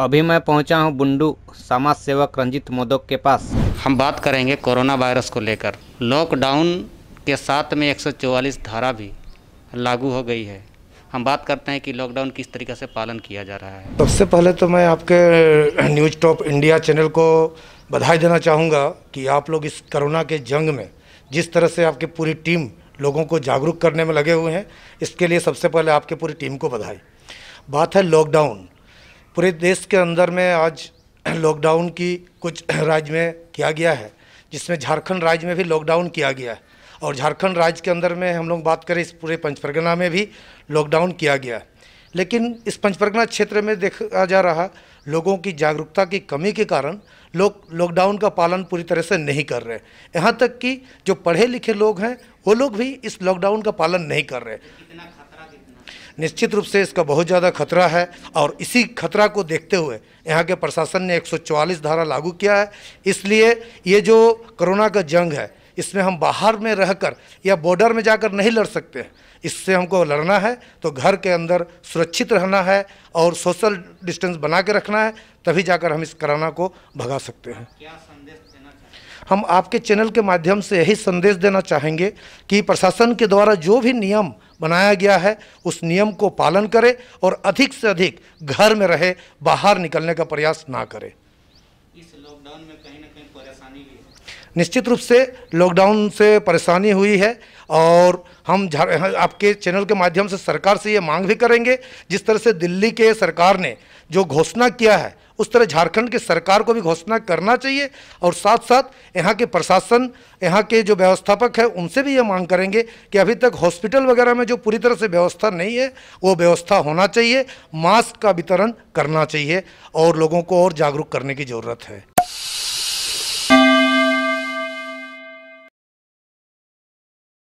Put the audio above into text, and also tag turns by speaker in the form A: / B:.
A: अभी मैं पहुंचा हूं बुंडू समाज सेवक रंजित मोदक के पास हम बात करेंगे कोरोना वायरस को लेकर लॉकडाउन के साथ में 144 धारा भी लागू हो गई है हम बात करते हैं कि लॉकडाउन किस तरीके से पालन किया जा रहा है
B: सबसे पहले तो मैं आपके न्यूज़ टॉप इंडिया चैनल को बधाई देना चाहूँगा कि आप लोग इस कोरोना के जंग में जिस तरह से आपकी पूरी टीम लोगों को जागरूक करने में लगे हुए हैं इसके लिए सबसे पहले आपके पूरी टीम को बधाई बात है लॉकडाउन पूरे देश के अंदर में आज लॉकडाउन की कुछ राज्य में किया गया है जिसमें झारखंड राज्य में भी लॉकडाउन किया गया है और झारखंड राज्य के अंदर में हम लोग बात करें इस पूरे पंचप्रगना में भी लॉकडाउन किया गया है लेकिन इस पंचप्रगना क्षेत्र में देखा जा रहा लोगों की जागरूकता की कमी के कारण लोग लॉकडाउन का पालन पूरी तरह से नहीं कर रहे यहाँ तक कि जो पढ़े लिखे लोग हैं वो लोग भी इस लॉकडाउन का पालन नहीं कर रहे निश्चित रूप से इसका बहुत ज़्यादा खतरा है और इसी खतरा को देखते हुए यहाँ के प्रशासन ने 144 धारा लागू किया है इसलिए ये जो कोरोना का जंग है इसमें हम बाहर में रहकर या बॉर्डर में जाकर नहीं लड़ सकते हैं इससे हमको लड़ना है तो घर के अंदर सुरक्षित रहना है और सोशल डिस्टेंस बना के रखना है तभी जाकर हम इस कोरोना को भगा सकते हैं क्या संदेश हम आपके चैनल के माध्यम से यही संदेश देना चाहेंगे कि प्रशासन के द्वारा जो भी नियम बनाया गया है उस नियम को पालन करें और अधिक से अधिक घर में रहे बाहर निकलने का प्रयास ना करें इस लॉकडाउन में कहीं ना निश्चित रूप से लॉकडाउन से परेशानी हुई है और हम आपके चैनल के माध्यम से सरकार से ये मांग भी करेंगे जिस तरह से दिल्ली के सरकार ने जो घोषणा किया है उस तरह झारखंड की सरकार को भी घोषणा करना चाहिए और साथ साथ यहाँ के प्रशासन यहाँ के जो व्यवस्थापक है उनसे भी ये मांग करेंगे कि अभी तक हॉस्पिटल वगैरह में जो पूरी तरह से व्यवस्था नहीं है वो व्यवस्था होना चाहिए मास्क का वितरण करना चाहिए और लोगों को और जागरूक करने की ज़रूरत है